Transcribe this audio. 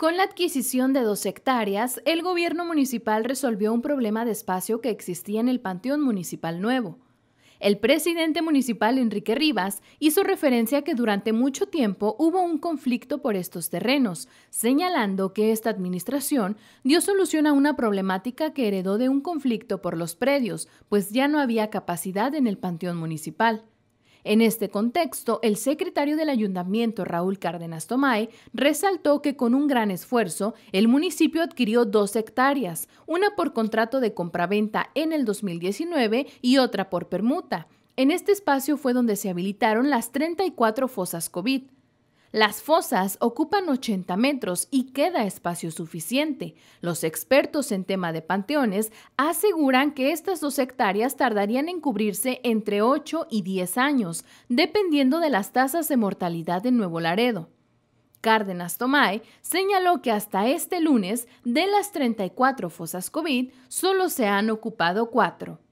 Con la adquisición de dos hectáreas, el gobierno municipal resolvió un problema de espacio que existía en el Panteón Municipal Nuevo. El presidente municipal Enrique Rivas hizo referencia a que durante mucho tiempo hubo un conflicto por estos terrenos, señalando que esta administración dio solución a una problemática que heredó de un conflicto por los predios, pues ya no había capacidad en el Panteón Municipal. En este contexto, el secretario del ayuntamiento, Raúl Cárdenas Tomay, resaltó que con un gran esfuerzo, el municipio adquirió dos hectáreas, una por contrato de compraventa en el 2019 y otra por permuta. En este espacio fue donde se habilitaron las 34 fosas COVID. Las fosas ocupan 80 metros y queda espacio suficiente. Los expertos en tema de panteones aseguran que estas dos hectáreas tardarían en cubrirse entre 8 y 10 años, dependiendo de las tasas de mortalidad de Nuevo Laredo. Cárdenas Tomay señaló que hasta este lunes, de las 34 fosas COVID, solo se han ocupado 4.